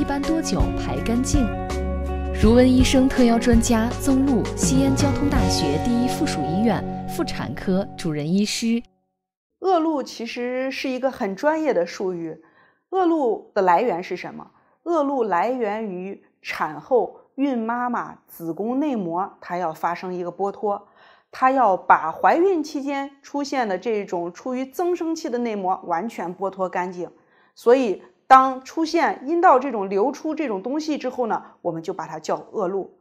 一般多久排干净？如闻医生特邀专家曾路西安交通大学第一附属医院妇产科主任医师。恶露其实是一个很专业的术语，恶露的来源是什么？恶露来源于产后孕妈妈子宫内膜，它要发生一个剥脱，它要把怀孕期间出现的这种处于增生期的内膜完全剥脱干净，所以。当出现阴道这种流出这种东西之后呢，我们就把它叫恶露。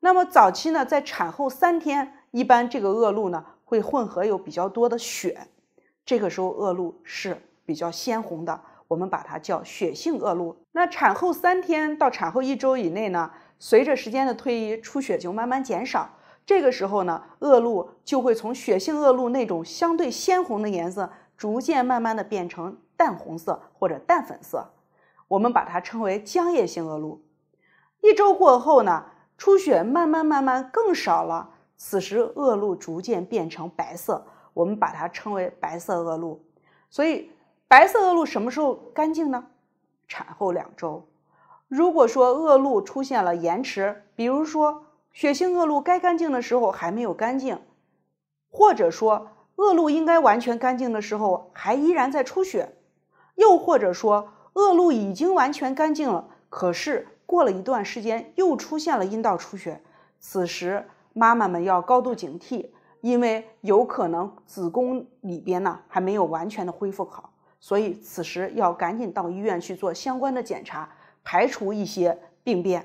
那么早期呢，在产后三天，一般这个恶露呢会混合有比较多的血，这个时候恶露是比较鲜红的，我们把它叫血性恶露。那产后三天到产后一周以内呢，随着时间的推移，出血就慢慢减少，这个时候呢，恶露就会从血性恶露那种相对鲜红的颜色。逐渐慢慢的变成淡红色或者淡粉色，我们把它称为浆液性恶露。一周过后呢，出血慢慢慢慢更少了，此时恶露逐渐变成白色，我们把它称为白色恶露。所以白色恶露什么时候干净呢？产后两周。如果说恶露出现了延迟，比如说血性恶露该干净的时候还没有干净，或者说。恶露应该完全干净的时候，还依然在出血，又或者说恶露已经完全干净了，可是过了一段时间又出现了阴道出血，此时妈妈们要高度警惕，因为有可能子宫里边呢还没有完全的恢复好，所以此时要赶紧到医院去做相关的检查，排除一些病变。